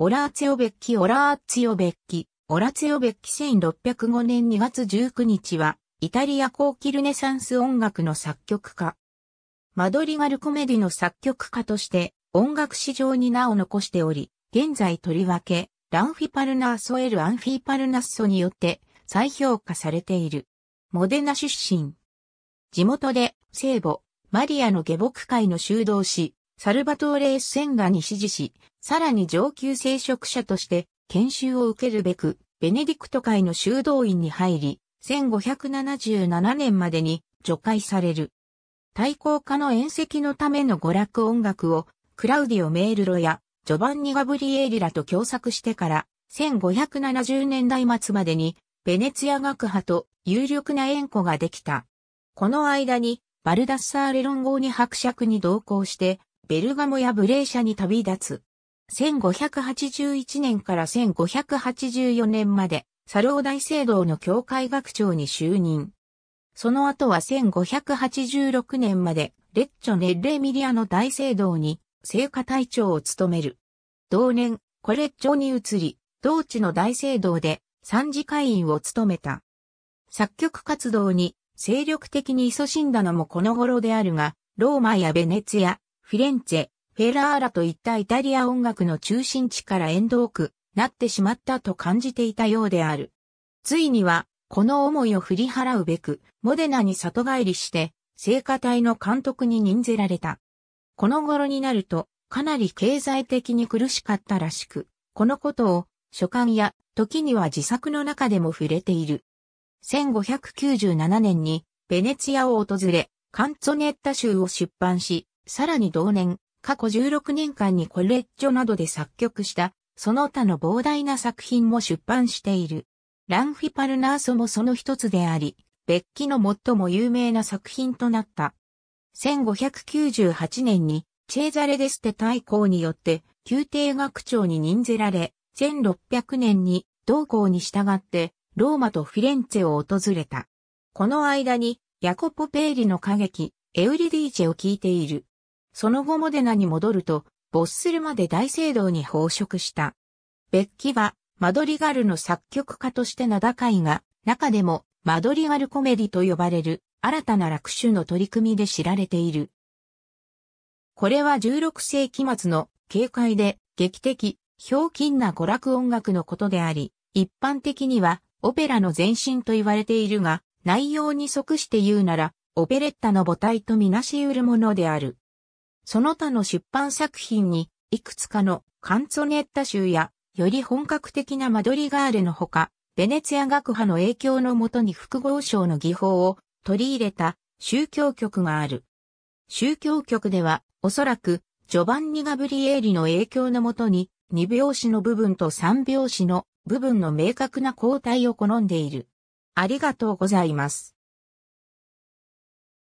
オラーツヨベッキオラーツヨベッキ、オラツヨベッキ1605年2月19日は、イタリア高キルネサンス音楽の作曲家。マドリガルコメディの作曲家として音楽史上に名を残しており、現在とりわけ、ランフィパルナーソエル・アンフィパルナッソによって再評価されている。モデナ出身。地元で聖母、マリアの下僕会の修道士、サルバトーレ・エスセンガに指示し、さらに上級聖職者として研修を受けるべく、ベネディクト会の修道院に入り、1577年までに除会される。対抗化の宴席のための娯楽音楽を、クラウディオ・メールロや、ジョバンニ・ガブリエーリラと共作してから、1570年代末までに、ベネツィア学派と有力な縁故ができた。この間に、バルダッサーレ論号に伯爵に同行して、ベルガモやブレーシャに旅立つ。1581年から1584年まで、サロー大聖堂の教会学長に就任。その後は1586年まで、レッチョネレミリアの大聖堂に、聖火隊長を務める。同年、コレッチョに移り、同地の大聖堂で、三次会員を務めた。作曲活動に精力的に勤しんだのもこの頃であるが、ローマやベネツヤ、フィレンツェ、フェラーラといったイタリア音楽の中心地から遠遠くなってしまったと感じていたようである。ついには、この思いを振り払うべく、モデナに里帰りして、聖歌隊の監督に任ぜられた。この頃になると、かなり経済的に苦しかったらしく、このことを、書簡や、時には自作の中でも触れている。1597年に、ベネツィアを訪れ、カンツォネッタ州を出版し、さらに同年、過去16年間にコレッジョなどで作曲した、その他の膨大な作品も出版している。ランフィパルナーソもその一つであり、別記の最も有名な作品となった。1598年に、チェーザレ・デステ大公によって、宮廷学長に任ぜられ、1600年に同校に従ってローマとフィレンツェを訪れた。この間にヤコポ・ペーリの歌劇エウリディーチェを聴いている。その後モデナに戻ると、没するまで大聖堂に奉食した。別記は、マドリガルの作曲家として名高いが、中でも、マドリガルコメディと呼ばれる、新たな楽種の取り組みで知られている。これは16世紀末の軽快で劇的、ひょうきんな娯楽音楽のことであり、一般的にはオペラの前身と言われているが、内容に即して言うなら、オペレッタの母体とみなし得るものである。その他の出版作品に、いくつかのカンツォネッタ集や、より本格的なマドリガールのほか、ベネツィア学派の影響のもとに複合賞の技法を取り入れた宗教曲がある。宗教曲では、おそらく、ジョバンニ・ガブリエーリの影響のもとに、2拍子の部分と3拍子の部分の明確な交代を好んでいる。ありがとうございます。